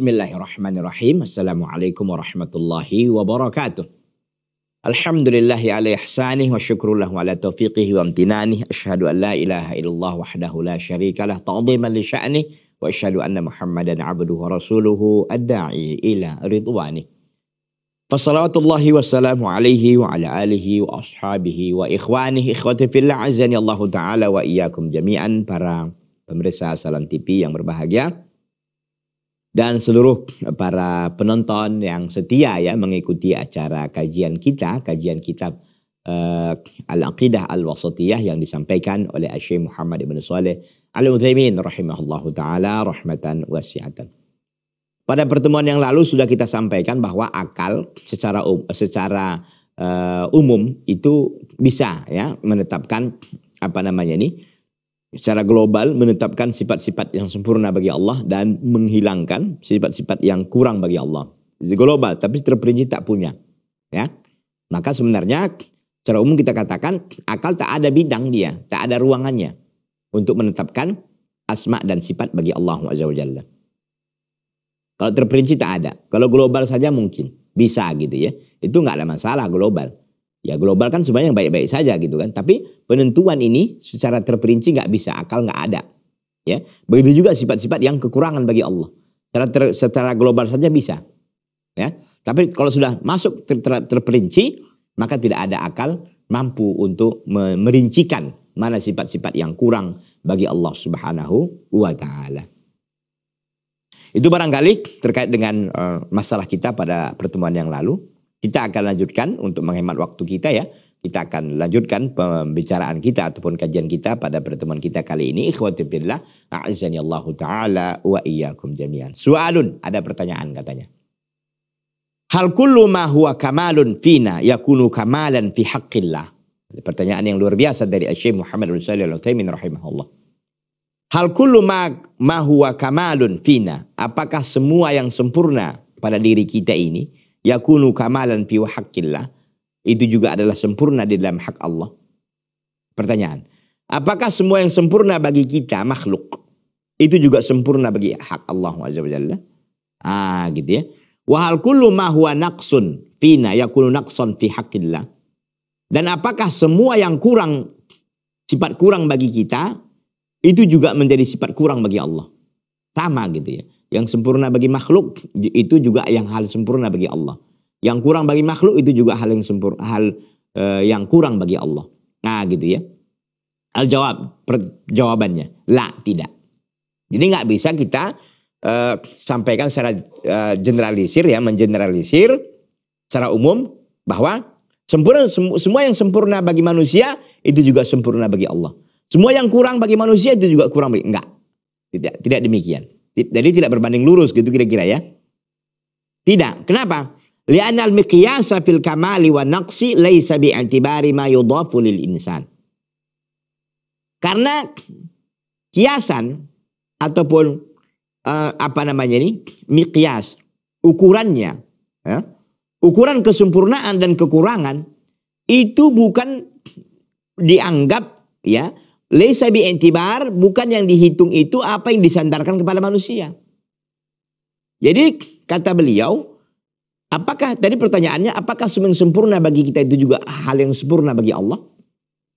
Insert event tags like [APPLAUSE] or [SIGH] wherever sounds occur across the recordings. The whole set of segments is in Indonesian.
Bismillahirrahmanirrahim. Assalamualaikum warahmatullahi wabarakatuh. Alhamdulillahi ala ihsanih wa syukrullah wa ala taufiqih wa amtinanih. Ashadu an la ilaha illallah wahdahu la syarikalah ta'ziman li sya'nih. Wa ashadu anna muhammadan abduhu wa rasuluhu adda'i ila ridwanih. Fassalawatullahi wassalamu alaihi wa ala alihi wa ashabihi wa ikhwanih. Ikhwati fillah azani Allah ta'ala wa iyakum jami'an para pemirsa Salam TV yang berbahagia. dan seluruh para penonton yang setia ya mengikuti acara kajian kita, kajian kitab uh, Al-Aqidah Al-Wasatiyah yang disampaikan oleh Syekh Muhammad Ibn Saleh Al-Utsaimin rahimahullahu taala rahmatan wasi'atan. Pada pertemuan yang lalu sudah kita sampaikan bahwa akal secara um, secara uh, umum itu bisa ya menetapkan apa namanya ini secara global menetapkan sifat-sifat yang sempurna bagi Allah dan menghilangkan sifat-sifat yang kurang bagi Allah. Jadi Global, tapi terperinci tak punya. Ya, maka sebenarnya secara umum kita katakan akal tak ada bidang dia, tak ada ruangannya untuk menetapkan asma dan sifat bagi Allah Jalla. Kalau terperinci tak ada. Kalau global saja mungkin bisa gitu ya. Itu nggak ada masalah global. Ya global kan sebenarnya yang baik-baik saja gitu kan. Tapi penentuan ini secara terperinci nggak bisa, akal nggak ada. Ya, begitu juga sifat-sifat yang kekurangan bagi Allah. Secara, ter, secara global saja bisa. Ya, tapi kalau sudah masuk ter, ter, terperinci, maka tidak ada akal mampu untuk merincikan mana sifat-sifat yang kurang bagi Allah Subhanahu wa taala. Itu barangkali terkait dengan eh, masalah kita pada pertemuan yang lalu. Kita akan lanjutkan untuk menghemat waktu kita ya. Kita akan lanjutkan pembicaraan kita ataupun kajian kita pada pertemuan kita kali ini. Ikhwati billah, a'azani Allah taala wa iyyakum jami'an. Sualun, ada pertanyaan katanya. Hal kullu ma huwa kamalun fina yakunu kamalan fi haqqillah. Pertanyaan yang luar biasa dari Syekh Muhammad bin Shalih Al-Utsaimin rahimahullah. Hal kullu ma, ma huwa kamalun fina. Apakah semua yang sempurna pada diri kita ini yakunu kamalan fi haqqillah. Itu juga adalah sempurna di dalam hak Allah. Pertanyaan, apakah semua yang sempurna bagi kita makhluk itu juga sempurna bagi hak Allah Azza wa Ah, gitu ya. Wahal kullu ma huwa naqsun fina yakunu naqsan fi haqqillah. Dan apakah semua yang kurang sifat kurang bagi kita itu juga menjadi sifat kurang bagi Allah. Sama gitu ya. Yang sempurna bagi makhluk itu juga yang hal sempurna bagi Allah. Yang kurang bagi makhluk itu juga hal yang sempurna, hal e, yang kurang bagi Allah. Nah gitu ya. Al jawab per, jawabannya, la tidak. Jadi nggak bisa kita e, sampaikan secara e, generalisir ya, mengeneralisir secara umum bahwa sempurna sem semua yang sempurna bagi manusia itu juga sempurna bagi Allah. Semua yang kurang bagi manusia itu juga kurang bagi enggak. Tidak tidak demikian. Jadi tidak berbanding lurus gitu kira-kira ya. Tidak. Kenapa? Li'anna al-miqyasa fil kamali wa naqsi laisa bi'antibari ma yudhafu lil insan. Karena kiasan ataupun uh, apa namanya ini miqyas ukurannya ya, ukuran kesempurnaan dan kekurangan itu bukan dianggap ya Laisa bi entibar bukan yang dihitung itu apa yang disandarkan kepada manusia. Jadi kata beliau, apakah tadi pertanyaannya apakah semua yang sempurna bagi kita itu juga hal yang sempurna bagi Allah?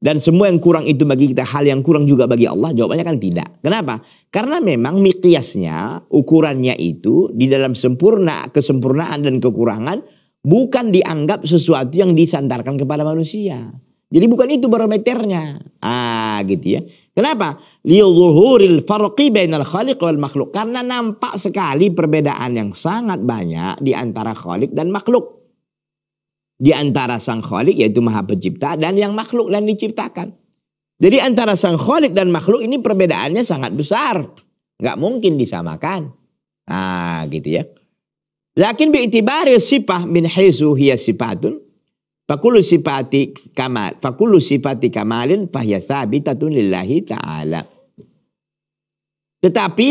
Dan semua yang kurang itu bagi kita hal yang kurang juga bagi Allah? Jawabannya kan tidak. Kenapa? Karena memang mikiasnya, ukurannya itu di dalam sempurna, kesempurnaan dan kekurangan bukan dianggap sesuatu yang disandarkan kepada manusia. Jadi bukan itu barometernya. Ah gitu ya. Kenapa? Liuzuhuril farqi bainal khaliq wal makhluk. Karena nampak sekali perbedaan yang sangat banyak di antara khaliq dan makhluk. Di antara sang khaliq yaitu maha pencipta dan yang makhluk dan diciptakan. Jadi antara sang khaliq dan makhluk ini perbedaannya sangat besar. Gak mungkin disamakan. Ah gitu ya. Lakin bi'itibari sifah min hisu hiya sifatun Fakulu sifati kamal, fakulu sifati kamalin fahya sabitatun lillahi ta'ala. Tetapi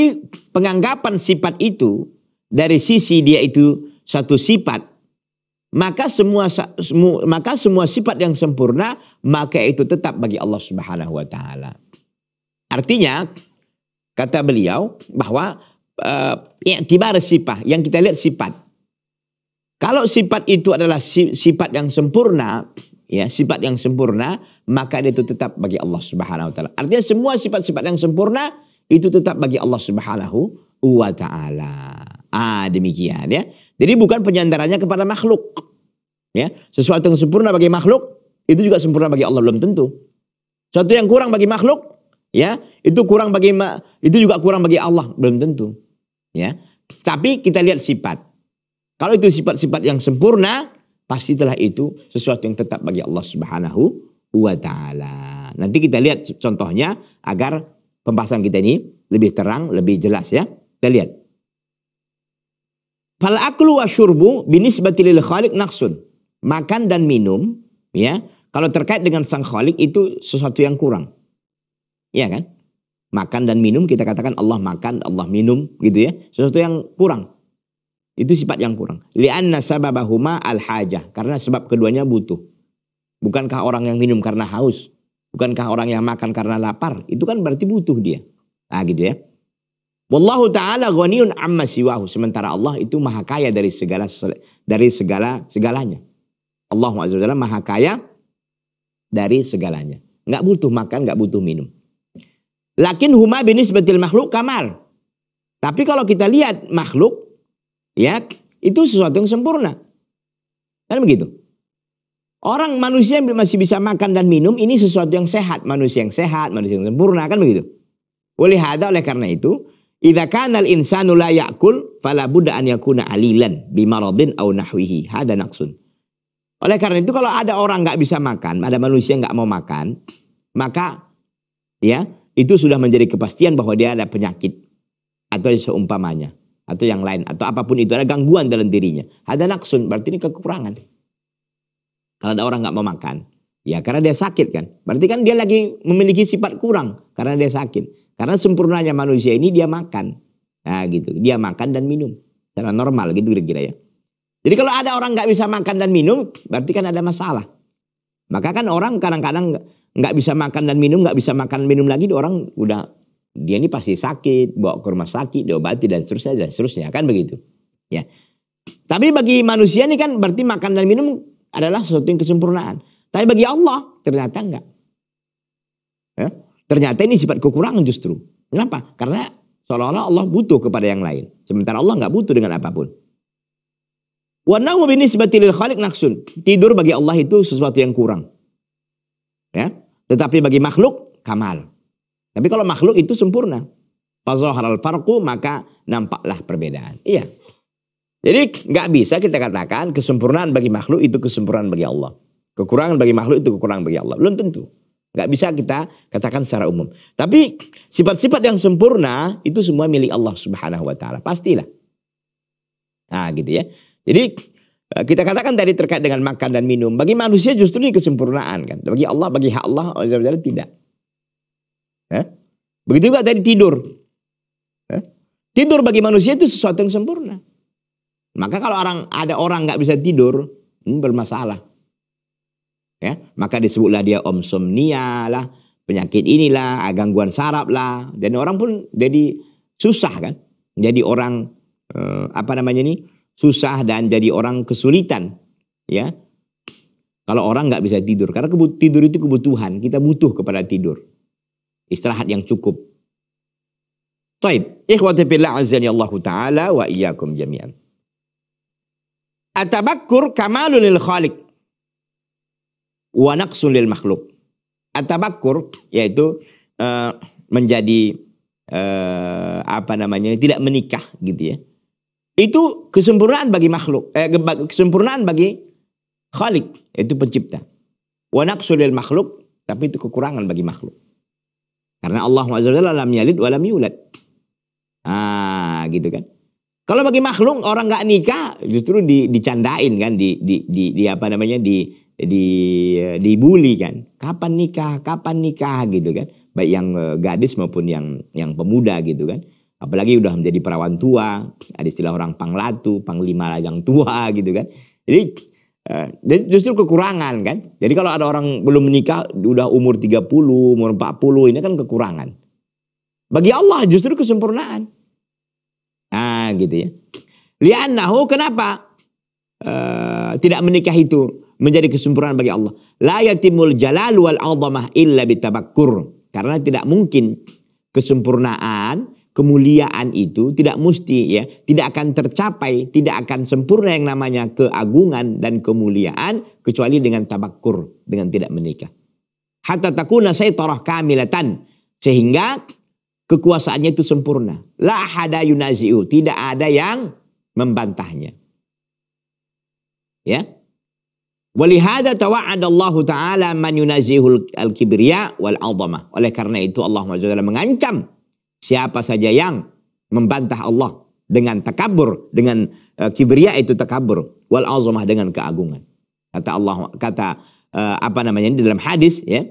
penganggapan sifat itu dari sisi dia itu satu sifat, maka semua maka semua sifat yang sempurna maka itu tetap bagi Allah Subhanahu wa taala. Artinya kata beliau bahwa uh, sifat yang kita lihat sifat kalau sifat itu adalah sifat yang sempurna, ya sifat yang sempurna, maka itu tetap bagi Allah Subhanahu wa taala. Artinya semua sifat-sifat yang sempurna itu tetap bagi Allah Subhanahu wa taala. Ah, demikian ya. Jadi bukan penyandarannya kepada makhluk. Ya, sesuatu yang sempurna bagi makhluk itu juga sempurna bagi Allah belum tentu. Sesuatu yang kurang bagi makhluk, ya, itu kurang bagi itu juga kurang bagi Allah belum tentu. Ya. Tapi kita lihat sifat. Kalau itu sifat-sifat yang sempurna, pasti telah itu sesuatu yang tetap bagi Allah Subhanahu wa taala. Nanti kita lihat contohnya agar pembahasan kita ini lebih terang, lebih jelas ya. Kita lihat. Fal aklu wa syurbu binisbati lil khaliq naqsun. Makan dan minum ya, kalau terkait dengan sang khaliq itu sesuatu yang kurang. Iya kan? Makan dan minum kita katakan Allah makan, Allah minum gitu ya. Sesuatu yang kurang. Itu sifat yang kurang. Lianna sababahuma al-hajah. Karena sebab keduanya butuh. Bukankah orang yang minum karena haus? Bukankah orang yang makan karena lapar? Itu kan berarti butuh dia. ah gitu ya. Wallahu ta'ala ghaniyun amma siwahu. Sementara Allah itu maha kaya dari segala dari segala segalanya. Allah Azza maha kaya dari segalanya. Nggak butuh makan, nggak butuh minum. Lakin huma binis betil makhluk kamal. Tapi kalau kita lihat makhluk, ya itu sesuatu yang sempurna. Kan begitu. Orang manusia yang masih bisa makan dan minum ini sesuatu yang sehat, manusia yang sehat, manusia yang sempurna kan begitu. Oleh hada oleh karena itu, idza kana al-insanu la ya'kul fala budda an yakuna alilan bi maradin aw nahwihi. Hada naqsun. Oleh karena itu kalau ada orang nggak bisa makan, ada manusia nggak mau makan, maka ya itu sudah menjadi kepastian bahwa dia ada penyakit atau seumpamanya atau yang lain atau apapun itu ada gangguan dalam dirinya. Ada naksun berarti ini kekurangan. Kalau ada orang nggak mau makan, ya karena dia sakit kan. Berarti kan dia lagi memiliki sifat kurang karena dia sakit. Karena sempurnanya manusia ini dia makan. Nah gitu, dia makan dan minum. secara normal gitu kira-kira ya. Jadi kalau ada orang nggak bisa makan dan minum, berarti kan ada masalah. Maka kan orang kadang-kadang nggak bisa makan dan minum, nggak bisa makan minum lagi, orang udah dia ini pasti sakit, bawa ke rumah sakit, diobati dan seterusnya dan seterusnya kan begitu. Ya. Tapi bagi manusia ini kan berarti makan dan minum adalah sesuatu yang kesempurnaan. Tapi bagi Allah ternyata enggak. Ya. Ternyata ini sifat kekurangan justru. Kenapa? Karena seolah-olah Allah butuh kepada yang lain. Sementara Allah enggak butuh dengan apapun. khalik naksun. Tidur bagi Allah itu sesuatu yang kurang. Ya. Tetapi bagi makhluk kamal. Tapi kalau makhluk itu sempurna. Fazohar al farku maka nampaklah perbedaan. Iya. Jadi nggak bisa kita katakan kesempurnaan bagi makhluk itu kesempurnaan bagi Allah. Kekurangan bagi makhluk itu kekurangan bagi Allah. Belum tentu. Nggak bisa kita katakan secara umum. Tapi sifat-sifat yang sempurna itu semua milik Allah subhanahu wa ta'ala. Pastilah. Nah gitu ya. Jadi eh, kita katakan tadi terkait dengan makan dan minum. Bagi manusia justru ini kesempurnaan kan. Bagi Allah, bagi hak Allah, Allah tidak. Begitu juga tadi tidur. Tidur bagi manusia itu sesuatu yang sempurna. Maka kalau orang ada orang nggak bisa tidur, ini hmm, bermasalah. Ya, maka disebutlah dia omsomnia lah, penyakit inilah, gangguan saraf lah. Dan orang pun jadi susah kan. Jadi orang eh, apa namanya ini? susah dan jadi orang kesulitan, ya. Kalau orang nggak bisa tidur, karena tidur itu kebutuhan, kita butuh kepada tidur istirahat yang cukup. Taib. Ikhwati billah azani Allah taala wa iyakum jami'an. Atabakur kamalu lil khalik. wa naqsun lil makhluk. Atabakur yaitu uh, menjadi eh, apa namanya tidak menikah gitu ya. Itu kesempurnaan bagi makhluk, eh, kesempurnaan bagi khalik, itu pencipta. Wa lil makhluk, tapi itu kekurangan bagi makhluk. Karena Allah SWT dalam lam yalid wa lam yulad. Ah, gitu kan. Kalau bagi makhluk orang nggak nikah justru di, dicandain kan, di, di, di, di apa namanya di di dibully kan. Kapan nikah? Kapan nikah gitu kan. Baik yang eh, gadis maupun yang yang pemuda gitu kan. Apalagi udah menjadi perawan tua, ada istilah orang panglatu, panglima yang tua [LAUGHS] gitu kan. Jadi Eh, dan justru kekurangan kan. Jadi kalau ada orang belum menikah udah umur 30, umur 40 ini kan kekurangan. Bagi Allah justru kesempurnaan. Ah gitu ya. Liannahu kenapa uh, tidak menikah itu menjadi kesempurnaan bagi Allah. La yatimul jalal wal illa bitabakkur. Karena tidak mungkin kesempurnaan kemuliaan itu tidak mesti ya, tidak akan tercapai, tidak akan sempurna yang namanya keagungan dan kemuliaan kecuali dengan tabakur, dengan tidak menikah. Hatta takuna saytarah kamilatan sehingga kekuasaannya itu sempurna. La hada yunazi'u, tidak ada yang membantahnya. Ya. Walihada tawa'ada Allah Ta'ala man yunazihul al-kibriya wal azamah. Oleh karena itu Allah SWT mengancam Siapa saja yang membantah Allah dengan takabur, dengan uh, itu takabur, wal azamah dengan keagungan. Kata Allah kata eh, apa namanya ini dalam hadis ya.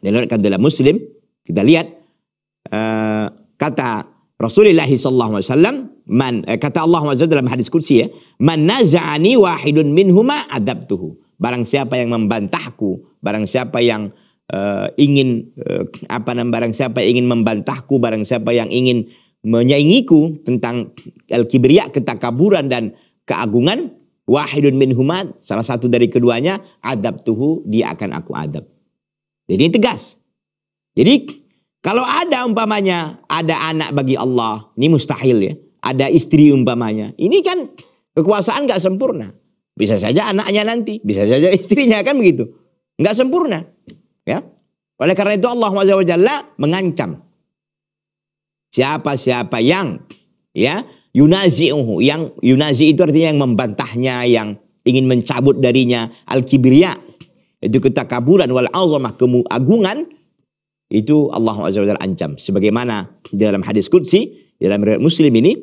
Dilihatkan dalam Muslim, kita lihat eh, kata Rasulullah sallallahu alaihi wasallam man kata Allah Azza dalam hadis kursi ya man naza'ani wahidun minhuma adabtuhu barang siapa yang membantahku barang siapa yang uh, ingin uh, apa namanya barang siapa ingin membantahku, barang siapa yang ingin menyaingiku tentang al-kibriya, ketakaburan dan keagungan, wahidun min humad, salah satu dari keduanya, adab tuhu, dia akan aku adab. Jadi tegas. Jadi kalau ada umpamanya, ada anak bagi Allah, ini mustahil ya. Ada istri umpamanya, ini kan kekuasaan gak sempurna. Bisa saja anaknya nanti, bisa saja [LAUGHS] istrinya kan begitu. Nggak sempurna. Ya. Oleh karena itu Allah SWT mengancam. Siapa-siapa yang ya yunazi'uhu. Yang yunazi itu artinya yang membantahnya, yang ingin mencabut darinya. Al-kibriya. Itu ketakaburan wal azamah kemuagungan Itu Allah SWT ancam. Sebagaimana di dalam hadis Qudsi, dalam riwayat muslim ini.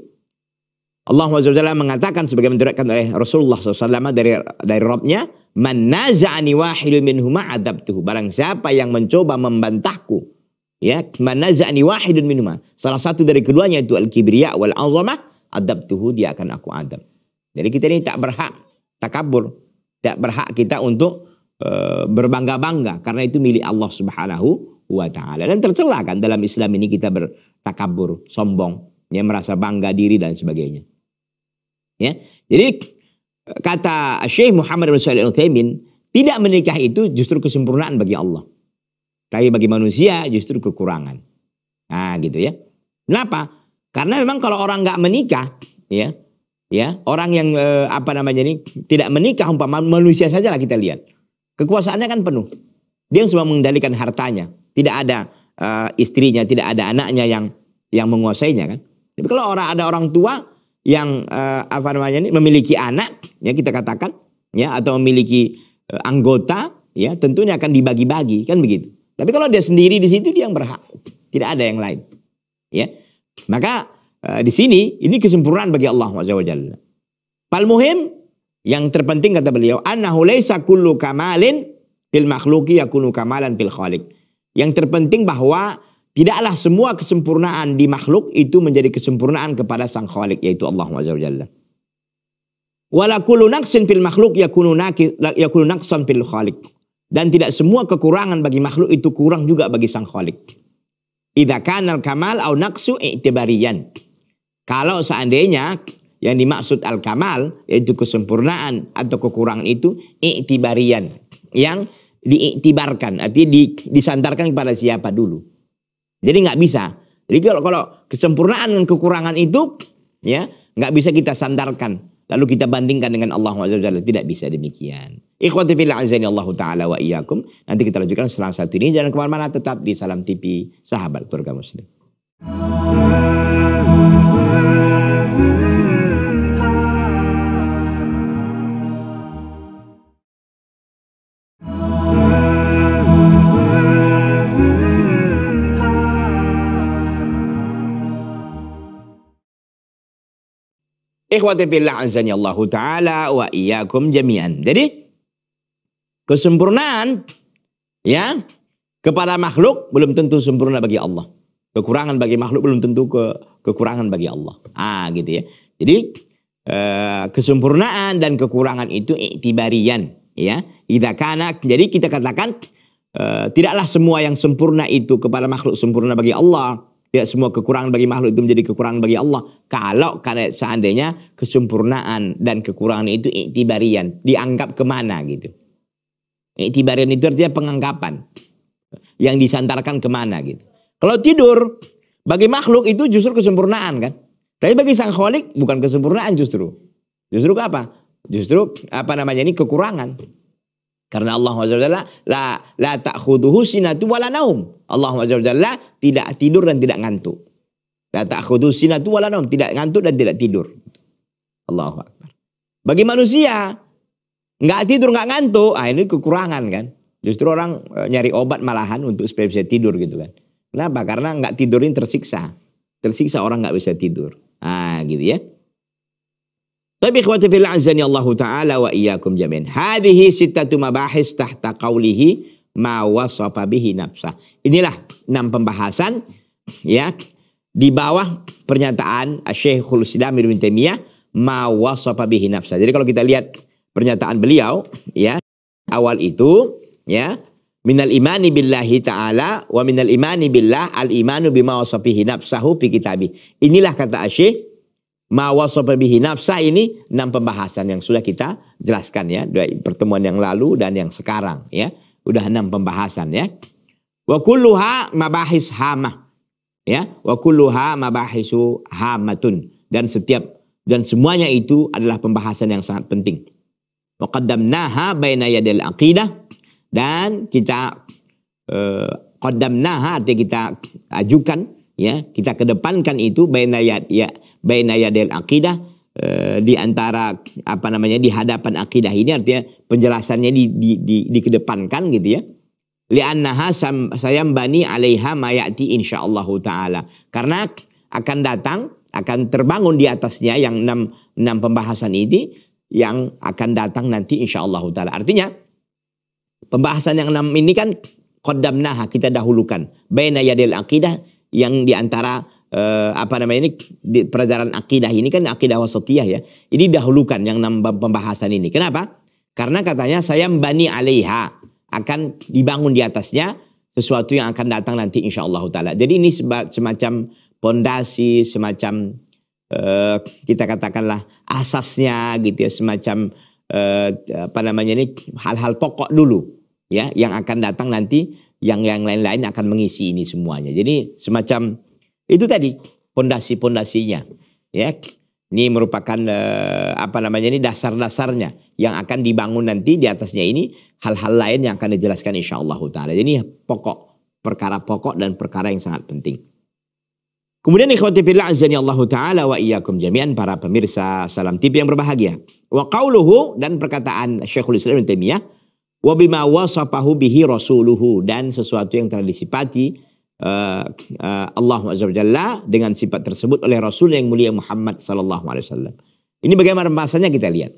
Allah SWT mengatakan sebagaimana diriwayatkan oleh Rasulullah SAW dari dari Robnya Manaza'ani wahidu wahidun minhuma adabtuhu. Barang siapa yang mencoba membantahku. Ya, manaza'ani wahidun minhuma. Salah satu dari keduanya itu al-kibriya wal azamah adabtuhu dia akan aku adab. Jadi kita ini tak berhak takabur, tak berhak kita untuk e, berbangga-bangga karena itu milik Allah Subhanahu wa taala. Dan tercela kan dalam Islam ini kita bertakabur, sombong, ya merasa bangga diri dan sebagainya. Ya. Jadi kata Syekh Muhammad bin Shalih Al-Utsaimin, tidak menikah itu justru kesempurnaan bagi Allah. Tapi bagi manusia justru kekurangan. Nah, gitu ya. Kenapa? Karena memang kalau orang nggak menikah, ya, ya, orang yang eh, apa namanya ini tidak menikah umpama manusia sajalah kita lihat. Kekuasaannya kan penuh. Dia yang semua mengendalikan hartanya. Tidak ada eh, istrinya, tidak ada anaknya yang yang menguasainya kan. Tapi kalau orang ada orang tua, yang uh, apa namanya ini memiliki anak ya kita katakan ya atau memiliki uh, anggota ya tentunya akan dibagi-bagi kan begitu. Tapi kalau dia sendiri di situ dia yang berhak, tidak ada yang lain. Ya. Maka uh, di sini ini kesempurnaan bagi Allah Subhanahu Pal muhim yang terpenting kata beliau annahu laisa kullu kamalin fil makhluqi yakunu kamalan fil khaliq. Yang terpenting bahwa Tidaklah semua kesempurnaan di makhluk itu menjadi kesempurnaan kepada Sang Khalik yaitu Allah Jalla. Wala kullu naqsin fil makhluk yakunu yakunu naqsan fil Khalik. Dan tidak semua kekurangan bagi makhluk itu kurang juga bagi Sang Khalik. Idza al kamal au naqsu i'tibariyan. Kalau seandainya yang dimaksud al kamal yaitu kesempurnaan atau kekurangan itu i'tibariyan yang diiktibarkan artinya disandarkan kepada siapa dulu jadi nggak bisa. Jadi kalau kalau kesempurnaan dan kekurangan itu ya nggak bisa kita sandarkan lalu kita bandingkan dengan Allah SWT. tidak bisa demikian. Ikhwati fila azani Allah taala wa iyyakum. Nanti kita lanjutkan setelah satu ini jangan kemana-mana tetap di Salam TV Sahabat Keluarga Muslim. Ikhwati fillah azani Allah taala wa iyyakum jami'an. Jadi kesempurnaan ya kepada makhluk belum tentu sempurna bagi Allah. Kekurangan bagi makhluk belum tentu ke kekurangan bagi Allah. Ah gitu ya. Jadi eh, kesempurnaan dan kekurangan itu iktibarian ya. kita karena jadi kita katakan eh, tidaklah semua yang sempurna itu kepada makhluk sempurna bagi Allah. Tidak semua kekurangan bagi makhluk itu menjadi kekurangan bagi Allah. Kalau karena seandainya kesempurnaan dan kekurangan itu iktibarian. Dianggap kemana gitu. Iktibarian itu artinya penganggapan. Yang disantarkan kemana gitu. Kalau tidur, bagi makhluk itu justru kesempurnaan kan. Tapi bagi sang kholik bukan kesempurnaan justru. Justru apa? Justru apa namanya ini kekurangan. Karena Allah SWT la, la tak khuduhu sinatu wala naum. Allah SWT tidak tidur dan tidak ngantuk. La tak khuduhu sinatu wala naum. Tidak ngantuk dan tidak tidur. Allahu Akbar. Bagi manusia, nggak tidur, nggak ngantuk. Ah ini kekurangan kan. Justru orang e, nyari obat malahan untuk supaya bisa tidur gitu kan. Kenapa? Karena nggak tidurin tersiksa. Tersiksa orang nggak bisa tidur. Ah gitu ya. Tapi ikhwati fil azani Allah taala wa iyyakum jamin. Hadhihi sittatu mabahis tahta qawlihi ma wasafa bihi nafsah. Inilah enam pembahasan ya di bawah pernyataan Syekhul Islam Ibnu Taimiyah ma wasafa bihi nafsah. Jadi kalau kita lihat pernyataan beliau ya awal itu ya minal imani billahi taala wa minal imani billah al imanu bima wasafihi nafsahu fi kitabih. Inilah kata Syekh Mawasofa bihi nafsa ini enam pembahasan yang sudah kita jelaskan ya. Dari pertemuan yang lalu dan yang sekarang ya. Udah enam pembahasan ya. Wa kulluha mabahis hama Ya, wa kulluha mabahisu hamatun. Dan setiap dan semuanya itu adalah pembahasan yang sangat penting. Muqaddamnaha baina yadil aqidah dan kita eh, qaddamnaha artinya kita ajukan ya kita kedepankan itu bainayat ya dan akidah e, di antara apa namanya di hadapan akidah ini artinya penjelasannya di, di, di, dikedepankan gitu ya saya mbani alaiha mayati insyaallah taala karena akan datang akan terbangun di atasnya yang enam, enam pembahasan ini yang akan datang nanti insyaallah taala artinya pembahasan yang enam ini kan qaddamnaha kita dahulukan baina yadil akidah yang diantara eh, apa namanya ini di pelajaran akidah ini kan akidah wasatiyah ya. Ini dahulukan yang nambah pembahasan ini. Kenapa? Karena katanya saya membani alaiha akan dibangun di atasnya sesuatu yang akan datang nanti insya Allah taala. Jadi ini semacam pondasi, semacam eh, kita katakanlah asasnya gitu ya, semacam eh, apa namanya ini hal-hal pokok dulu ya yang akan datang nanti yang yang lain-lain akan mengisi ini semuanya. Jadi semacam itu tadi pondasi-pondasinya ya. Ini merupakan eh, apa namanya ini dasar-dasarnya yang akan dibangun nanti di atasnya ini hal-hal lain yang akan dijelaskan insya Allah taala. Jadi pokok perkara pokok dan perkara yang sangat penting. Kemudian ikhwati fillah azani Allah taala wa iyyakum jami'an para pemirsa Salam tipe yang berbahagia. Wa qauluhu dan perkataan Syekhul Islam Ibnu Taimiyah wa wasafahu bihi rasuluhu dan sesuatu yang telah disipati uh, eh, uh, eh, Allah Jalla dengan sifat tersebut oleh Rasul yang mulia Muhammad sallallahu alaihi wasallam. Ini bagaimana bahasanya kita lihat.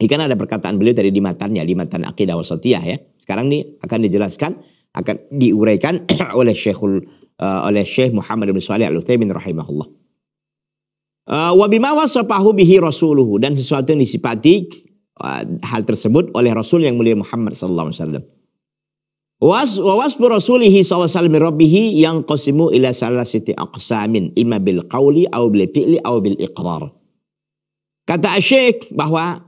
Ini kan ada perkataan beliau tadi di matanya, di matan akidah wasatiyah ya. Sekarang nih akan dijelaskan, akan diuraikan [CLEARS THROAT] oleh Syekhul uh, oleh Syekh Muhammad bin Shalih Al-Utsaimin rahimahullah. Uh, wa wasafahu bihi rasuluhu dan sesuatu yang disipati Uh, hal tersebut oleh Rasul yang mulia Muhammad sallallahu alaihi wasallam. Was wa wasfu rasulih sallallahu alaihi wasallam yang qasimu ila salasati aqsamin imma bil qauli aw bil fi'li aw bil iqrar. Kata Syekh bahwa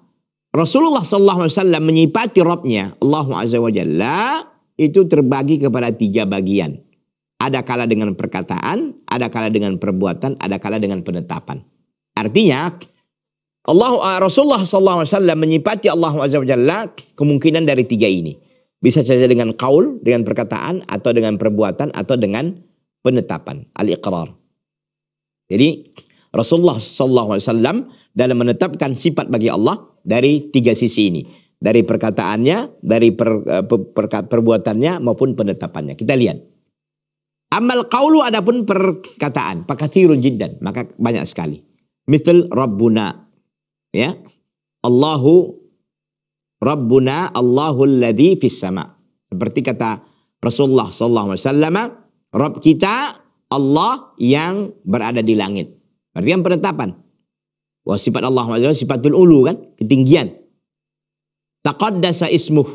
Rasulullah sallallahu alaihi wasallam menyifati Rabbnya Allah azza wa jalla itu terbagi kepada tiga bagian. Ada kala dengan perkataan, ada kala dengan perbuatan, ada kala dengan penetapan. Artinya Allah ah, Rasulullah SAW menyifati Allah Azza Wajalla kemungkinan dari tiga ini. Bisa saja dengan kaul, dengan perkataan, atau dengan perbuatan, atau dengan penetapan. Al-iqrar. Jadi Rasulullah alaihi wasallam dalam menetapkan sifat bagi Allah dari tiga sisi ini. Dari perkataannya, dari per, eh, per, per, perbuatannya maupun penetapannya. Kita lihat. Amal kaulu adapun perkataan. Pakathirun jiddan. Maka banyak sekali. Misal Rabbuna ya Allahu Rabbuna Allahu alladhi fis sama seperti kata Rasulullah sallallahu alaihi wasallam Rabb kita Allah yang berada di langit berarti yang penetapan Wah sifat Allah sifatul ulu kan ketinggian taqaddasa ismuh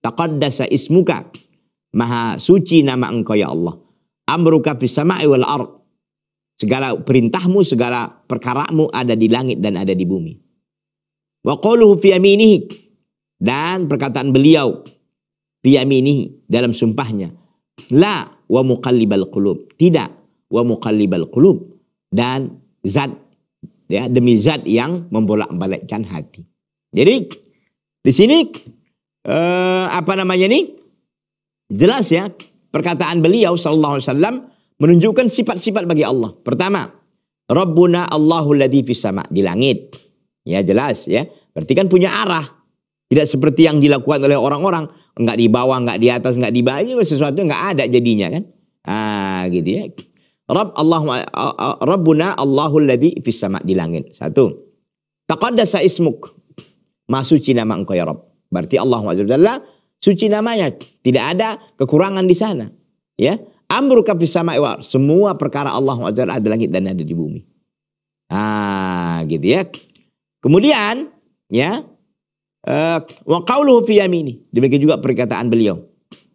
taqaddasa ismuka maha suci nama engkau ya Allah amruka fis sama'i wal ard Segala perintahmu, segala perkaramu ada di langit dan ada di bumi. Wa qawluhu fi yaminihi. Dan perkataan beliau fi yaminihi dalam sumpahnya. La wa muqallibal qulub. Tidak wa muqallibal qulub. Dan zat ya demi zat yang membolak-balikkan hati. Jadi di sini eh, apa namanya nih? Jelas ya perkataan beliau sallallahu alaihi wasallam menunjukkan sifat-sifat bagi Allah. Pertama, Rabbuna Allahu ladzi fis sama di langit. Ya jelas ya. Berarti kan punya arah. Tidak seperti yang dilakukan oleh orang-orang, enggak di bawah, enggak di atas, enggak di bawah, sesuatu enggak ada jadinya kan. Ah gitu ya. Rabb Allah Rabbuna Allahu ladzi fis sama di langit. Satu. Taqaddasa ismuk. Maha suci nama engkau ya Rabb. Berarti Allah Azza suci namanya. Tidak ada kekurangan di sana. Ya. Amru sama iwar. Semua perkara Allah SWT ada langit dan ada di bumi. Ah, gitu ya. Kemudian, ya. Eh, wa qawluhu fi yamini. Demikian juga perkataan beliau.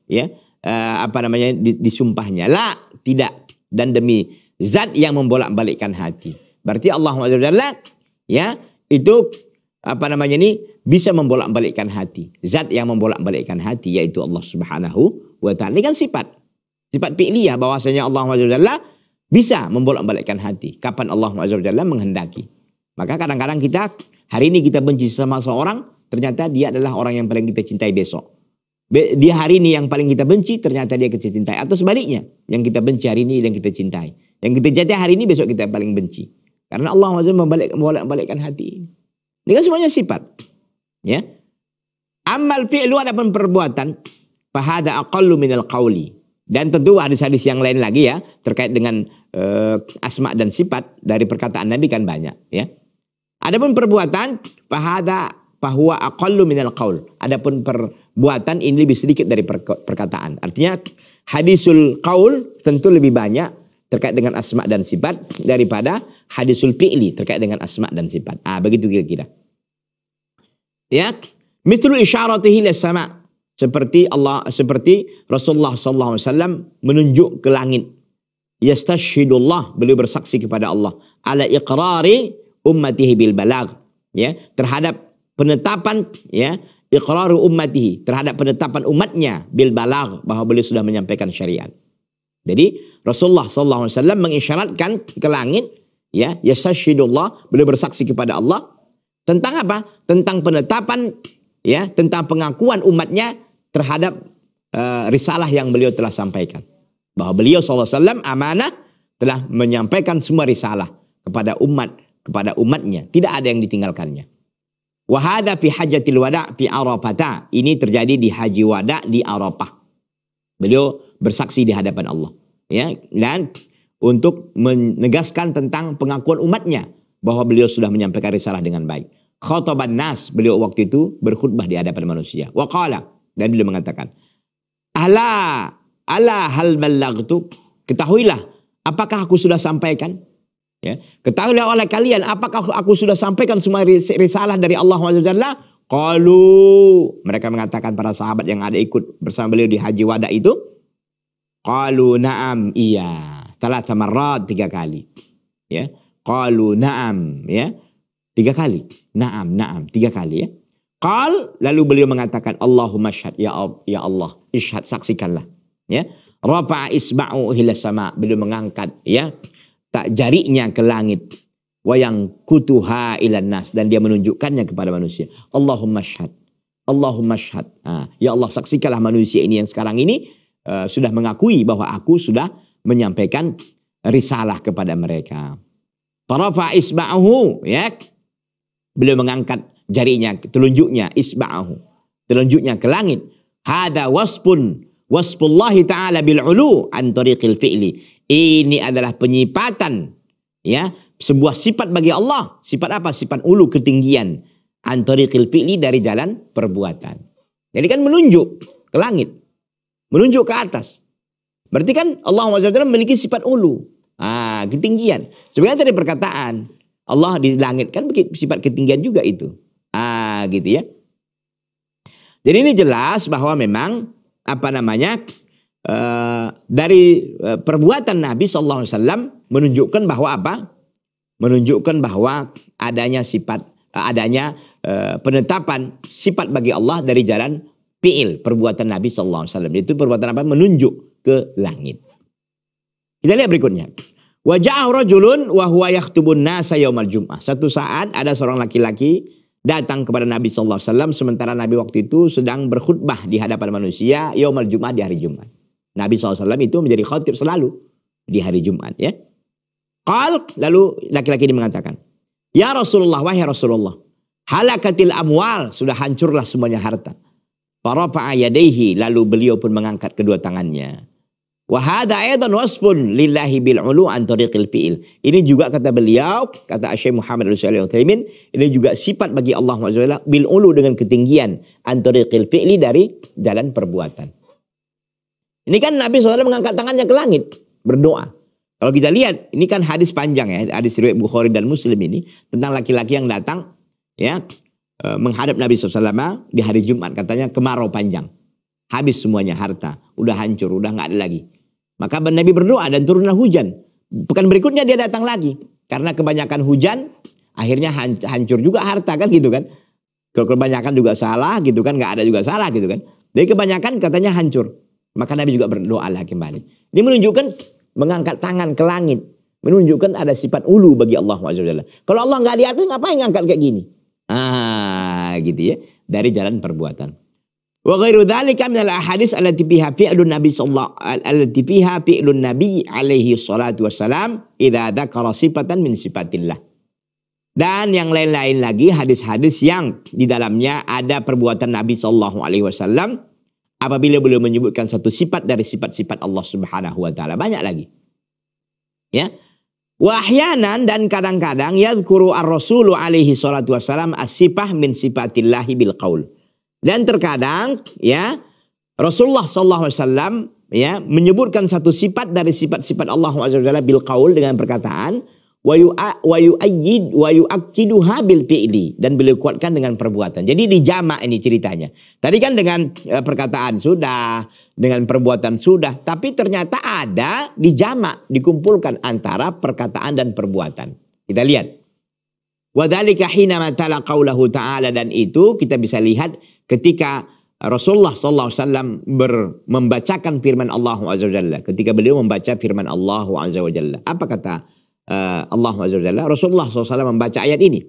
Ya. Eh, apa namanya di, disumpahnya la tidak dan demi zat yang membolak-balikkan hati berarti Allah SWT ya itu apa namanya ini bisa membolak-balikkan hati zat yang membolak-balikkan hati yaitu Allah Subhanahu wa taala ini kan sifat Sifat fi'liyah bahwasanya Allah Azza bisa membolak-balikkan hati kapan Allah Azza menghendaki. Maka kadang-kadang kita hari ini kita benci sama seorang, ternyata dia adalah orang yang paling kita cintai besok. Dia hari ini yang paling kita benci, ternyata dia kita cintai. Atau sebaliknya, yang kita benci hari ini yang kita cintai. Yang kita jatuh hari ini besok kita paling benci. Karena Allah Azza membalik, membolak-balikkan hati ini. kan semuanya sifat. Ya. Amal fi'lu ada perbuatan. Fahada aqallu minal qawli. Dan tentu hadis-hadis yang lain lagi ya terkait dengan uh, asma dan sifat dari perkataan Nabi kan banyak ya. Adapun perbuatan fahada bahwa aqallu minal qaul. Adapun perbuatan ini lebih sedikit dari perkataan. Artinya hadisul qaul tentu lebih banyak terkait dengan asma dan sifat daripada hadisul fi'li terkait dengan asma dan sifat. Ah begitu kira-kira. Ya, mislul isyaratihi sama' seperti Allah seperti Rasulullah sallallahu alaihi wasallam menunjuk ke langit. Yastashhidullah, beliau bersaksi kepada Allah ala iqrari ummatihi bil balag, ya, terhadap penetapan ya iqraru ummatihi terhadap penetapan umatnya bil balag bahwa beliau sudah menyampaikan syariat. Jadi Rasulullah sallallahu alaihi wasallam mengisyaratkan ke langit ya yastashhidullah, beliau bersaksi kepada Allah tentang apa? Tentang penetapan ya tentang pengakuan umatnya terhadap uh, risalah yang beliau telah sampaikan. Bahwa beliau SAW amanah telah menyampaikan semua risalah kepada umat kepada umatnya. Tidak ada yang ditinggalkannya. Wahada fi hajatil wada fi Arafata. Ini terjadi di haji wada di Arafah. Beliau bersaksi di hadapan Allah. Ya, dan untuk menegaskan tentang pengakuan umatnya bahwa beliau sudah menyampaikan risalah dengan baik khotoban nas. Beliau waktu itu berkhutbah di hadapan manusia. Waqala. Dan beliau mengatakan. Ala, ala hal ballagtu. Ketahuilah, apakah aku sudah sampaikan? Ya. Ketahuilah oleh kalian, apakah aku sudah sampaikan semua risalah dari Allah SWT? Qalu. Mereka mengatakan para sahabat yang ada ikut bersama beliau di Haji Wada itu. Qalu na'am iya. Setelah sama tamarrat tiga kali. Ya. Qalu na'am. Ya. Tiga kali. Naam, naam. Tiga kali ya. Qal, lalu beliau mengatakan, Allahumma syad ya, ya Allah. isyad saksikanlah. Ya. Rafa'a isma'u hila sama. Beliau mengangkat ya tak jarinya ke langit. Wayang kutuha ilan nas. Dan dia menunjukkannya kepada manusia. Allahumma syad Allahumma syad Nah, ya Allah saksikanlah manusia ini yang sekarang ini uh, sudah mengakui bahwa aku sudah menyampaikan risalah kepada mereka. Farafa ismau ya Beliau mengangkat jarinya, telunjuknya, isba'ahu. Telunjuknya ke langit. Hada waspun. Waspullahi ta'ala ulu tariqil fi'li. Ini adalah penyipatan. Ya, sebuah sifat bagi Allah. Sifat apa? Sifat ulu, ketinggian. tariqil fi'li dari jalan perbuatan. Jadi kan menunjuk ke langit. Menunjuk ke atas. Berarti kan Allah SWT memiliki sifat ulu. Ah, ketinggian. Sebenarnya tadi perkataan Allah di langit kan sifat ketinggian juga itu. Ah, gitu ya. Jadi ini jelas bahwa memang apa namanya uh, dari uh, perbuatan Nabi Shallallahu Alaihi Wasallam menunjukkan bahwa apa? Menunjukkan bahwa adanya sifat uh, adanya eh, penetapan sifat bagi Allah dari jalan fiil perbuatan Nabi Shallallahu Alaihi Wasallam itu perbuatan apa? Menunjuk ke langit. Kita lihat berikutnya. Wajah rajulun wa huwa yaktubun nasa yaumal jum'ah. Satu saat ada seorang laki-laki datang kepada Nabi sallallahu alaihi wasallam sementara Nabi waktu itu sedang berkhutbah di hadapan manusia yaumal jum'ah di hari Jumat. Nabi SAW itu menjadi khawatir selalu di hari Jumat ya. Qal lalu laki-laki ini mengatakan, "Ya Rasulullah, wahai Rasulullah, halakatil amwal, sudah hancurlah semuanya harta." Para yadaihi lalu beliau pun mengangkat kedua tangannya. Wahada ayatan wasfun lillahi bil ulu an tariqil fi'il. Ini juga kata beliau, kata Asy-Syaikh Muhammad al Utsaimin, ini juga sifat bagi Allah Subhanahu bil ulu dengan ketinggian an tariqil fi'li dari jalan perbuatan. Ini kan Nabi SAW mengangkat tangannya ke langit berdoa. Kalau kita lihat, ini kan hadis panjang ya, hadis riwayat Bukhari dan Muslim ini tentang laki-laki yang datang ya eh, menghadap Nabi SAW di hari Jumat katanya kemarau panjang. Habis semuanya harta. Udah hancur, udah nggak ada lagi. Maka Nabi berdoa dan turunlah hujan. Pekan berikutnya dia datang lagi. Karena kebanyakan hujan akhirnya hancur juga harta kan gitu kan. Kalau kebanyakan juga salah gitu kan. nggak ada juga salah gitu kan. Dari kebanyakan katanya hancur. Maka Nabi juga berdoa lah kembali. Ini menunjukkan mengangkat tangan ke langit. Menunjukkan ada sifat ulu bagi Allah SWT. Kalau Allah nggak di atas ngapain ngangkat kayak gini? Ah gitu ya. Dari jalan perbuatan. Wa ghairu dhalika minal ahadis alati allati fiha fi'lun nabi sallallahu alati fiha fi'lun nabi alaihi salatu wassalam idha dzakara sifatan min sifatillah. Dan yang lain-lain lagi hadis-hadis yang di dalamnya ada perbuatan Nabi sallallahu alaihi wasallam apabila beliau menyebutkan satu sifat dari sifat-sifat Allah Subhanahu wa taala. Banyak lagi. Ya. Wahyanan dan kadang-kadang ya ar-rasulu alaihi salatu wasallam asipah min sifatillahi bil qaul. Dan terkadang ya Rasulullah saw ya menyebutkan satu sifat dari sifat-sifat Allah Azza bil kaul dengan perkataan wa yu ayyid yu bil fi'li dan beliau kuatkan dengan perbuatan. Jadi di jamak ini ceritanya. Tadi kan dengan eh, perkataan sudah, dengan perbuatan sudah, tapi ternyata ada di jamak dikumpulkan antara perkataan dan perbuatan. Kita lihat. dzalika hina ta'ala ta'ala dan itu kita bisa lihat ketika Rasulullah SAW ber, membacakan firman Allah Azza Jalla. Ketika beliau membaca firman Allah Azza Jalla. Apa kata uh, eh, Allah Azza Jalla? Rasulullah SAW membaca ayat ini.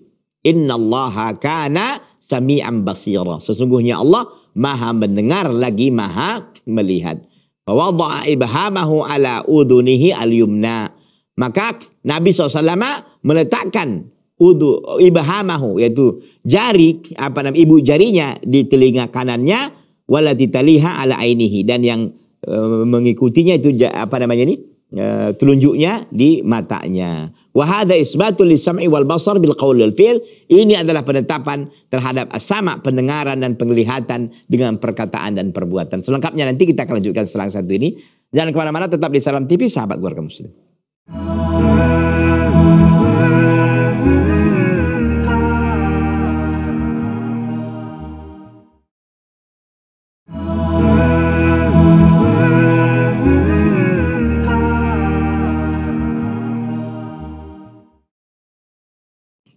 Inna allaha kana sami'an basira. Sesungguhnya Allah maha mendengar lagi maha melihat. Fawadha'a ibhamahu ala udunihi al-yumna. Maka Nabi SAW meletakkan udu ibahamahu yaitu jari apa namanya ibu jarinya di telinga kanannya walati ala ainihi dan yang e, mengikutinya itu apa namanya ini e, telunjuknya di matanya wa hadza isbatul lisam'i wal basar bil kaulil fi'l ini adalah penetapan terhadap sama pendengaran dan penglihatan dengan perkataan dan perbuatan selengkapnya nanti kita akan lanjutkan selang satu ini jangan kemana-mana tetap di salam tv sahabat keluarga muslim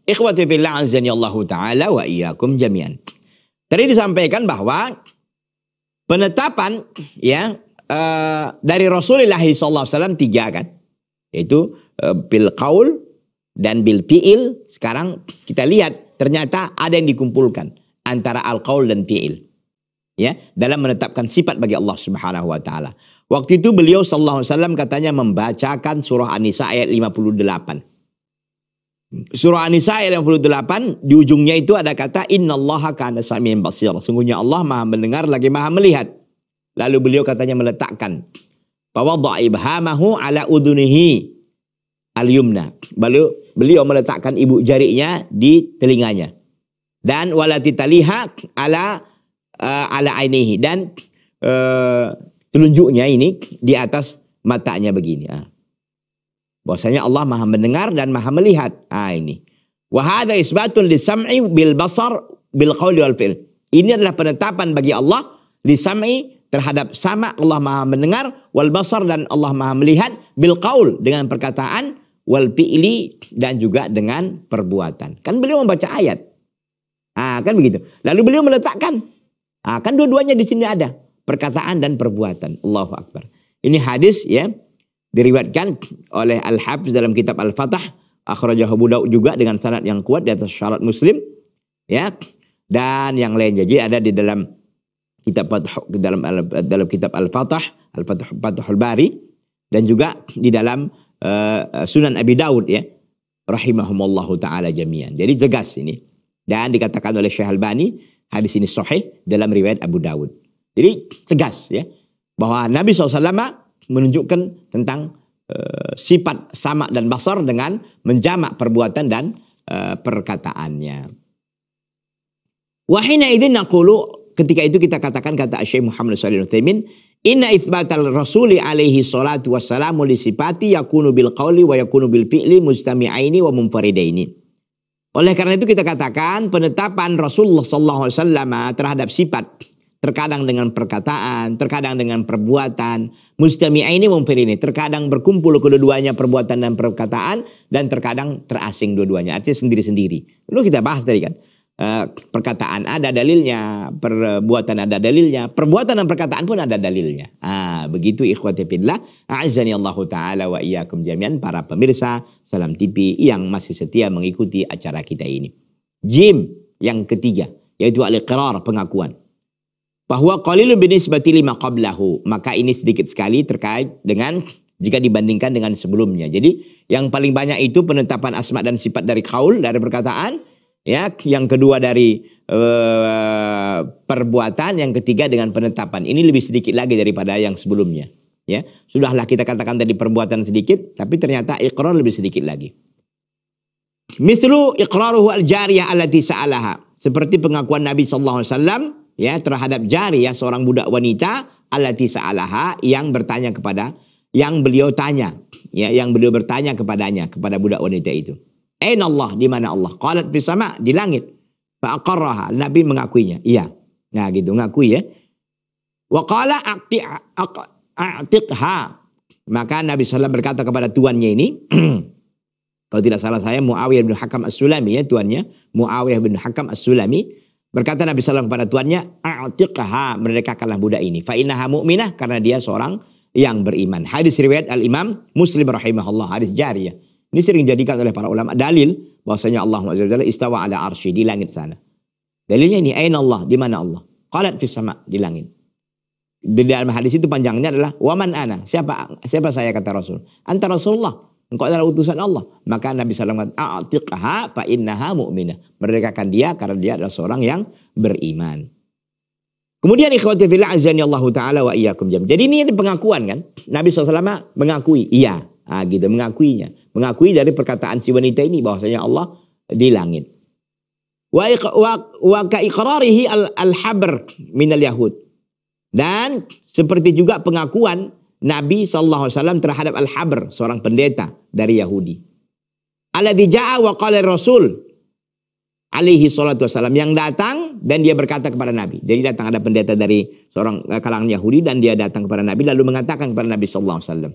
Ikhwati fillah azani Allah taala wa iyyakum jami'an. Tadi disampaikan bahwa penetapan ya uh, dari Rasulullah SAW tiga kan, yaitu uh, bil kaul dan bil fiil. Sekarang kita lihat ternyata ada yang dikumpulkan antara al kaul dan fiil ya dalam menetapkan sifat bagi Allah Subhanahu wa taala. Waktu itu beliau sallallahu alaihi wasallam katanya membacakan surah An-Nisa ayat 58. Surah An-Nisa ayat 58 di ujungnya itu ada kata innallaha kana samian basir. Sungguhnya Allah Maha mendengar lagi Maha melihat. Lalu beliau katanya meletakkan bahwa ibhamahu ala udunihi al-yumna. Lalu beliau meletakkan ibu jarinya di telinganya. Dan walati taliha ala uh, ala ainihi dan uh, telunjuknya ini di atas matanya begini. Ah. Bahwasanya Allah maha mendengar dan maha melihat. Ah ini. hadza isbatun lisam'i bil basar bil qawli wal fi'l. Ini adalah penetapan bagi Allah lisam'i terhadap sama Allah maha mendengar wal basar dan Allah maha melihat bil qaul dengan perkataan wal fi'li dan juga dengan perbuatan. Kan beliau membaca ayat. Ah, kan begitu. Lalu beliau meletakkan. Ah, kan dua-duanya di sini ada. Perkataan dan perbuatan. Allahu Akbar. Ini hadis ya Diriwatkan oleh al habs dalam kitab Al-Fatah. akhrajah Abu Daud juga dengan sanad yang kuat di atas syarat Muslim. Ya. Dan yang lain. Jadi ada di dalam kitab dalam dalam kitab Al-Fatah, Al-Fatah Fathul Bari dan juga di dalam uh, Sunan Abi Daud ya rahimahumullahu taala jami'an. Jadi jelas ini dan dikatakan oleh Syekh Albani hadis ini sahih dalam riwayat Abu Daud. Jadi tegas ya bahwa Nabi SAW menunjukkan tentang uh, sifat sama dan basar dengan menjamak perbuatan dan uh, perkataannya. Wahina idin naqulu ketika itu kita katakan kata Syekh Muhammad Shalih Utsaimin Inna itsbatal rasuli alaihi salatu wassalamu li sifati yakunu bil qawli wa yakunu bil fi'li mustami'aini wa mumfaridaini. Oleh karena itu kita katakan penetapan Rasulullah sallallahu alaihi wasallam eh, terhadap sifat terkadang dengan perkataan, terkadang dengan perbuatan. Mustami'a ini mumpir ini, terkadang berkumpul kedua-duanya perbuatan dan perkataan, dan terkadang terasing dua-duanya, artinya sendiri-sendiri. Lalu kita bahas tadi kan, eh, perkataan ada dalilnya, perbuatan ada dalilnya, perbuatan dan perkataan pun ada dalilnya. Ah, begitu ikhwati fillah, a'azani Allah Ta'ala wa iyakum jami'an para pemirsa Salam TV yang masih setia mengikuti acara kita ini. Jim yang ketiga, yaitu al-iqrar pengakuan bahwa qalilun binisbati lima qablahu. Maka ini sedikit sekali terkait dengan jika dibandingkan dengan sebelumnya. Jadi yang paling banyak itu penetapan asma dan sifat dari kaul dari perkataan, ya, yang kedua dari uh, perbuatan, yang ketiga dengan penetapan. Ini lebih sedikit lagi daripada yang sebelumnya, ya. Sudahlah kita katakan tadi perbuatan sedikit, tapi ternyata ikrar lebih sedikit lagi. Mislu iqraruhu al-jariyah alati sa'alaha. Seperti pengakuan Nabi saw ya terhadap jari ya seorang budak wanita alati sa'alaha yang bertanya kepada yang beliau tanya ya yang beliau bertanya kepadanya kepada budak wanita itu Ain Allah di mana Allah? Qalat bersama sama di langit. Fa Nabi mengakuinya. Iya. Nah gitu ngakui ya. Wa qala Maka Nabi SAW berkata kepada tuannya ini. [CLEARS THROAT] kalau tidak salah saya Muawiyah bin Hakam As-Sulami ya tuannya. Muawiyah bin Hakam As-Sulami. Berkata Nabi SAW kepada tuannya, "A'tiqha, merdekakanlah budak ini. Fa innaha mu'minah karena dia seorang yang beriman." Hadis riwayat Al-Imam Muslim rahimahullah, hadis jariyah. Ini sering dijadikan oleh para ulama dalil bahwasanya Allah Azza istawa ala arsy di langit sana. Dalilnya ini aina Allah, di mana Allah? Qalat fis sama, di langit. Di dalam hadis itu panjangnya adalah waman ana, siapa siapa saya kata Rasul. antara Rasulullah. Engkau adalah utusan Allah. Maka Nabi SAW mengatakan, A'tiqha fa innaha mu'minah. Merdekakan dia karena dia adalah seorang yang beriman. Kemudian ikhwati fillah azani Allah taala wa iyyakum jam. Jadi ini pengakuan kan? Nabi SAW mengakui, iya, ah gitu mengakuinya. Mengakui dari perkataan si wanita ini bahwasanya Allah di langit. Wa wa ka iqrarihi al-habr minal yahud. Dan seperti juga pengakuan Nabi SAW terhadap Al-Habr, seorang pendeta dari Yahudi. Alladhi ja'a wa qala Rasul alaihi salatu wasalam yang datang dan dia berkata kepada Nabi. Jadi datang ada pendeta dari seorang eh, kalangan Yahudi dan dia datang kepada Nabi lalu mengatakan kepada Nabi Inna alaihi wasallam.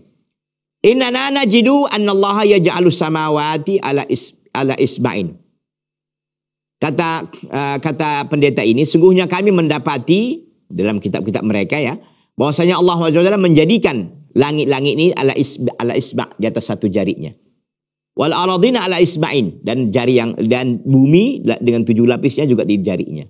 Inna najidu ya yaj'alu samawati ala is, ala isba'in. Kata uh, kata pendeta ini sungguhnya kami mendapati dalam kitab-kitab mereka ya bahwasanya Allah SWT menjadikan langit-langit ini ala isba, ala isba di atas satu jarinya. Wal aradina ala isba'in dan jari yang dan bumi dengan tujuh lapisnya juga di jarinya.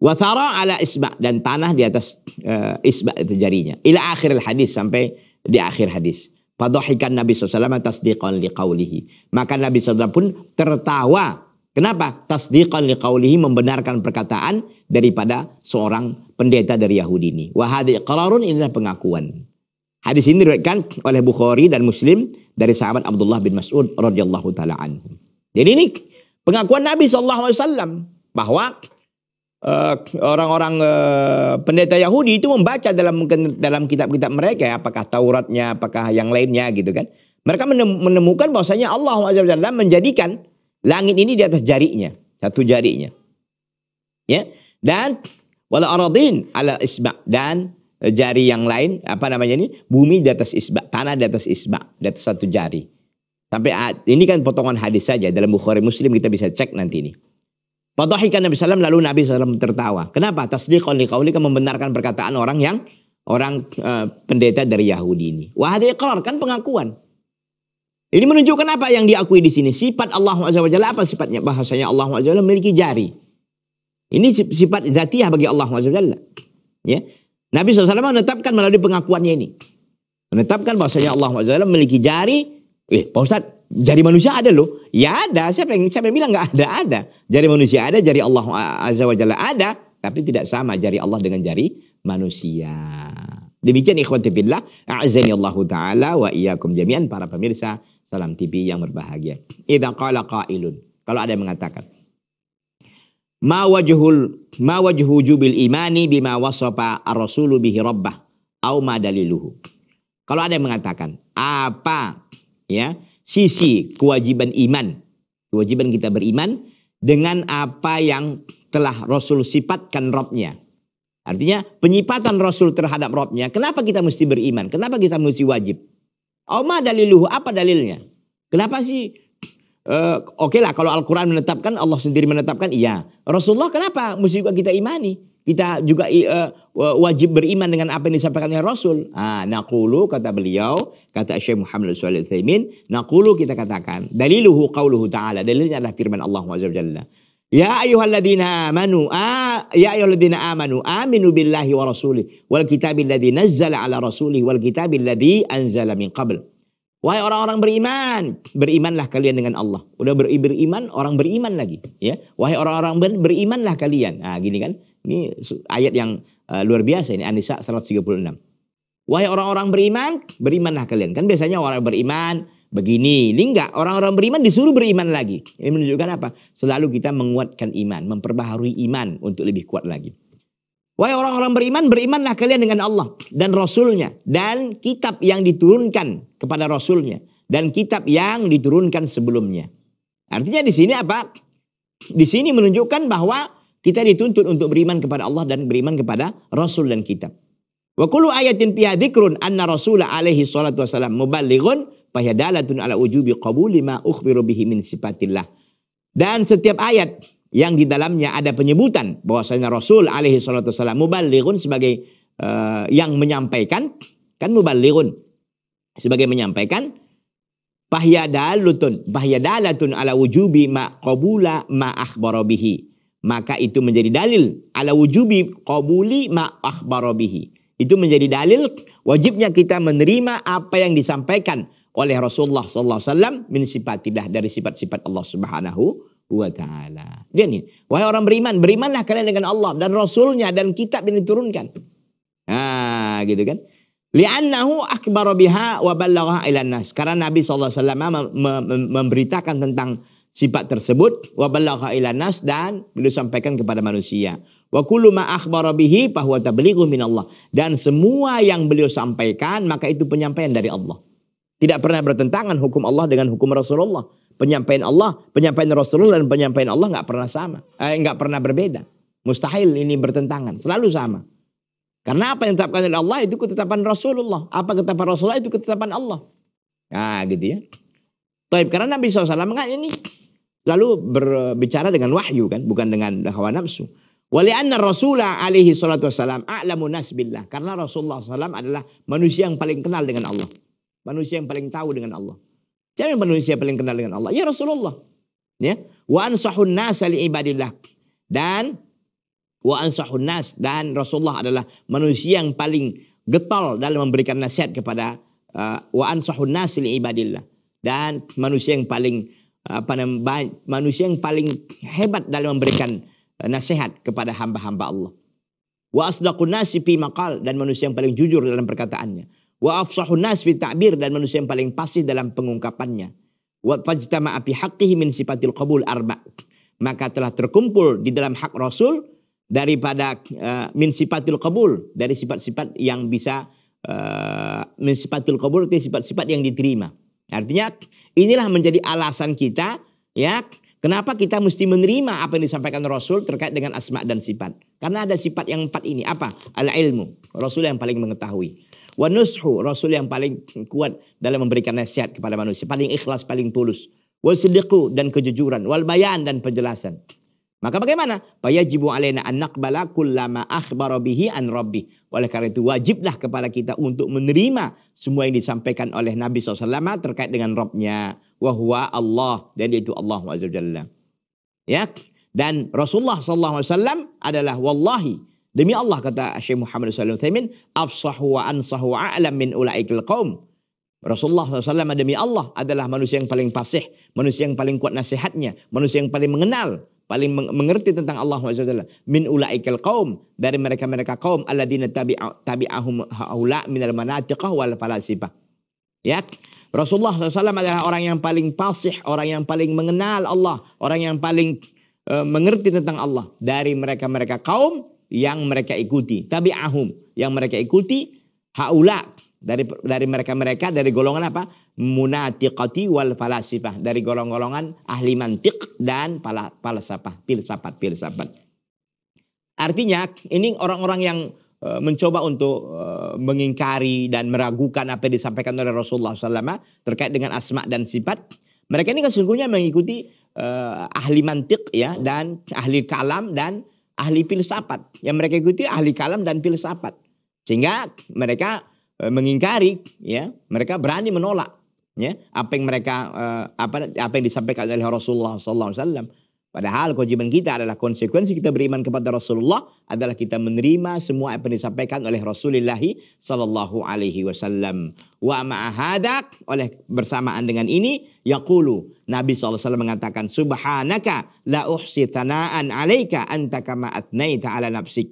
Watara ala isba dan tanah di atas uh, isba itu jarinya. Ila akhir hadis sampai di akhir hadis. Padohikan Nabi SAW tasdiqan liqaulihi. Maka Nabi SAW pun tertawa Kenapa? Tasdiqan liqaulihi membenarkan perkataan daripada seorang pendeta dari Yahudi ini. Wahadi qararun adalah pengakuan. Hadis ini diriwayatkan oleh Bukhari dan Muslim dari sahabat Abdullah bin Mas'ud radhiyallahu taala anhu. Jadi ini pengakuan Nabi saw bahwa eh, orang-orang uh, uh, pendeta Yahudi itu membaca dalam dalam kitab-kitab mereka apakah Tauratnya, apakah yang lainnya gitu kan. Mereka menemukan bahwasanya Allah Azza menjadikan Langit ini di atas jarinya, satu jarinya. Ya. Dan wala aradin ala isba dan e, jari yang lain apa namanya ini bumi di atas isba tanah di atas isba di atas satu jari sampai ini kan potongan hadis saja dalam Bukhari Muslim kita bisa cek nanti ini Fadahikan Nabi SAW lalu Nabi SAW tertawa. Kenapa? Tasdiqon kan membenarkan perkataan orang yang orang uh, pendeta dari Yahudi ini. Wah, iqrar kan pengakuan. Ini menunjukkan apa yang diakui di sini? Sifat Allah Azza wa apa sifatnya? Bahasanya Allah Azza wa memiliki jari. Ini sifat zatiah bagi Allah Azza wa Ya. Nabi SAW menetapkan melalui pengakuannya ini. Menetapkan bahasanya Allah Azza wa memiliki jari. Eh, Pak Ustaz, jari manusia ada loh. Ya ada, siapa yang, siapa yang bilang gak ada? Ada. Jari manusia ada, jari Allah Azza wa ada. Tapi tidak sama jari Allah dengan jari manusia. Demikian ikhwati billah, A'zani Allah Ta'ala wa iyakum jami'an para pemirsa Salam TV yang berbahagia. Idza qala qailun. Kalau ada yang mengatakan ma wajhul ma wajhu jubil imani bima wasafa ar-rasulu bihi rabbah au ma daliluhu. Kalau ada yang mengatakan apa ya sisi kewajiban iman, kewajiban kita beriman dengan apa yang telah Rasul sifatkan Robnya. Artinya penyipatan Rasul terhadap Robnya, kenapa kita mesti beriman? Kenapa kita mesti wajib? Oma daliluhu, apa dalilnya? Kenapa sih? Uh, Oke okay lah kalau Al-Quran menetapkan, Allah sendiri menetapkan, iya. Rasulullah kenapa? Mesti juga kita imani. Kita juga uh, wajib beriman dengan apa yang disampaikan oleh Rasul. Ah, Nakulu kata beliau, kata Syekh Muhammad Sallallahu Nakulu kita katakan. Daliluhu qauluhu ta'ala. Dalilnya adalah firman Allah Azza wa Jalla. Ya ayuhalladina amanu, ah ya ayyuhalladzina amanu aminu billahi wa rasulih wal kitabil ladzi nazzala ala rasulih wal kitabil ladzi anzala min qabl. Wahai orang-orang beriman, berimanlah kalian dengan Allah. Udah ber beriman, orang beriman lagi, ya. Wahai orang-orang ber berimanlah kalian. Ah, gini kan? Ini ayat yang uh, luar biasa ini An-Nisa 136. Wahai orang-orang beriman, berimanlah kalian. Kan biasanya orang beriman begini. Ini enggak, orang-orang beriman disuruh beriman lagi. Ini menunjukkan apa? Selalu kita menguatkan iman, memperbaharui iman untuk lebih kuat lagi. Wahai orang-orang beriman, berimanlah kalian dengan Allah dan Rasulnya. Dan kitab yang diturunkan kepada Rasulnya. Dan kitab yang diturunkan sebelumnya. Artinya di sini apa? Di sini menunjukkan bahwa kita dituntut untuk beriman kepada Allah dan beriman kepada Rasul dan kitab. Wa ayatin fiha dzikrun anna Rasul alaihi salatu wasallam muballighun Fahya dalatun ala ujubi qabuli ma ukhbiru bihi min sifatillah. Dan setiap ayat yang di dalamnya ada penyebutan bahwasanya Rasul alaihi salatu wasallam muballighun sebagai uh, yang menyampaikan kan muballighun sebagai menyampaikan Bahya dalutun, bahya dalatun ala wujubi ma qabula ma akhbara bihi. Maka itu menjadi dalil ala wujubi qabuli ma akhbara bihi. Itu menjadi dalil wajibnya kita menerima apa yang disampaikan oleh Rasulullah sallallahu alaihi wasallam min sifatillah dari sifat-sifat Allah Subhanahu wa taala. Dia nih, wahai orang beriman, berimanlah kalian dengan Allah dan Rasulnya dan kitab yang diturunkan. Nah, gitu kan. Li'annahu akbar biha wa ballagha ila nas. Karena Nabi sallallahu alaihi wasallam memberitakan tentang sifat tersebut wa ballagha ila nas dan beliau sampaikan kepada manusia. Wa kullu ma akhbara bihi fahuwa tablighu min Allah. Dan semua yang beliau sampaikan maka itu penyampaian dari Allah. Tidak pernah bertentangan hukum Allah dengan hukum Rasulullah. Penyampaian Allah, penyampaian Rasulullah dan penyampaian Allah nggak pernah sama, eh, nggak pernah berbeda. Mustahil ini bertentangan, selalu sama. Karena apa yang ditetapkan oleh Allah itu ketetapan Rasulullah. Apa ketetapan Rasulullah itu ketetapan Allah. Nah gitu ya. Taib, karena Nabi SAW kan ini lalu berbicara dengan wahyu kan. Bukan dengan hawa nafsu. Walianna Rasulullah alaihi salatu wassalam a'lamu nas billah. Karena Rasulullah SAW adalah manusia yang paling kenal dengan Allah. Manusia yang paling tahu dengan Allah. Siapa yang manusia yang paling kenal dengan Allah? Ya Rasulullah. Ya. Wa ansahun nas li ibadillah. Dan wa ansahun nas dan Rasulullah adalah manusia yang paling getol dalam memberikan nasihat kepada uh, wa ansahun nas li ibadillah dan manusia yang paling uh, apa namanya manusia yang paling hebat dalam memberikan uh, nasihat kepada hamba-hamba Allah. Wa asdaqun nasi fi maqal dan manusia yang paling jujur dalam perkataannya. Wa afsahun nas fi ta'bir dan manusia yang paling pasti dalam pengungkapannya. Wa fajtama api haqqihi min sifatil qabul arba. Maka telah terkumpul di dalam hak Rasul daripada uh, min sifatil qabul dari sifat-sifat yang bisa uh, min sifatil qabul itu sifat-sifat yang diterima. Artinya inilah menjadi alasan kita ya Kenapa kita mesti menerima apa yang disampaikan Rasul terkait dengan asma dan sifat? Karena ada sifat yang empat ini. Apa? Al-ilmu. Rasul yang paling mengetahui. Wanushu Rasul yang paling kuat dalam memberikan nasihat kepada manusia. Paling ikhlas, paling tulus. Wasidiku dan kejujuran. Wal bayan dan penjelasan. Maka bagaimana? Fayajibu alaina an naqbala kullama akhbara bihi an rabbi. Oleh karena itu wajiblah kepada kita untuk menerima semua yang disampaikan oleh Nabi SAW terkait dengan Rabbnya. Wahuwa Allah. Dan itu Allah Azza Ya. Dan Rasulullah SAW adalah wallahi Demi Allah kata Syekh Muhammad SAW, afsahu wa ansahu wa a'lam min ula'ikil qawm. Rasulullah SAW demi Allah adalah manusia yang paling pasih, manusia yang paling kuat nasihatnya, manusia yang paling mengenal, paling mengerti tentang Allah SWT. Min ula'ikil qawm, dari mereka-mereka kaum, alladina tabi'ahum haula minal manatiqah wal falasifah. Ya, Rasulullah SAW adalah orang yang paling pasih, orang yang paling mengenal Allah, orang yang paling uh, mengerti tentang Allah dari mereka-mereka kaum yang mereka ikuti. tapi ahum yang mereka ikuti haula dari dari mereka-mereka dari golongan apa? Munatiqati wal falasifah, dari golongan-golongan ahli mantik dan pala, falsafah, filsafat, filsafat. Artinya ini orang-orang yang e, mencoba untuk e, mengingkari dan meragukan apa yang disampaikan oleh Rasulullah SAW terkait dengan asma dan sifat. Mereka ini kan sesungguhnya mengikuti uh, ahli mantik ya dan ahli kalam dan ahli filsafat. Yang mereka ikuti ahli kalam dan filsafat. Sehingga mereka eh, mengingkari ya, mereka berani menolak ya apa yang mereka eh, apa apa yang disampaikan oleh Rasulullah sallallahu alaihi wasallam Padahal kewajiban kita adalah konsekuensi kita beriman kepada Rasulullah adalah kita menerima semua apa yang disampaikan oleh Rasulullah sallallahu alaihi wasallam. Wa ma'ahadak oleh bersamaan dengan ini yaqulu Nabi Alaihi Wasallam mengatakan subhanaka la uhsi thanaan alaika anta kama atnaita ala nafsik.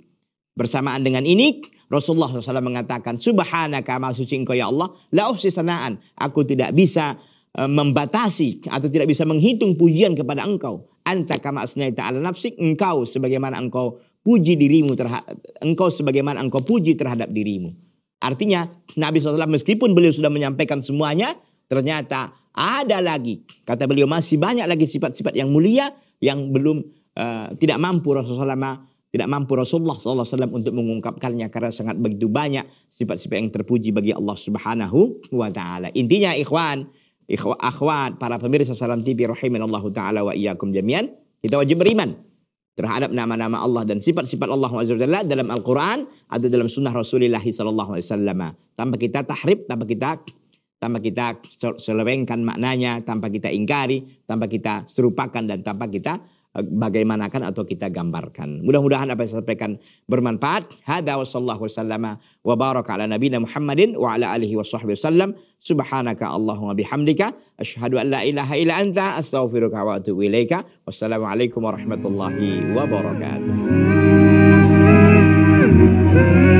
Bersamaan dengan ini Rasulullah SAW mengatakan subhanaka ma suci engkau ya Allah la uhsi aku tidak bisa eh, membatasi atau tidak bisa menghitung pujian kepada engkau anta kama asnaita ala nafsi engkau sebagaimana engkau puji dirimu terhadap engkau sebagaimana engkau puji terhadap dirimu. Artinya Nabi SAW meskipun beliau sudah menyampaikan semuanya ternyata ada lagi kata beliau masih banyak lagi sifat-sifat yang mulia yang belum uh, tidak mampu Rasulullah SAW tidak mampu Rasulullah SAW untuk mengungkapkannya karena sangat begitu banyak sifat-sifat yang terpuji bagi Allah Subhanahu wa taala. Intinya ikhwan, ikhwa, akhwat, para pemirsa Salam TV Allah taala wa iyyakum jami'an, kita wajib beriman terhadap nama-nama Allah dan sifat-sifat Allah Azza dalam Al-Qur'an atau dalam sunnah Rasulullah sallallahu alaihi wasallam. Tanpa kita tahrib, tanpa kita tanpa kita selewengkan maknanya, tanpa kita ingkari, tanpa kita serupakan dan tanpa kita bagaimanakan atau kita gambarkan. Mudah-mudahan apa yang saya sampaikan bermanfaat. Hada wa sallallahu wasallama wa baraka ala nabina Muhammadin wa ala alihi wa sahbihi wasallam. Subhanaka Allahumma bihamdika. Ashhadu an la ilaha illa anta astaghfiruka wa atubu ilaika. Wassalamualaikum warahmatullahi wabarakatuh.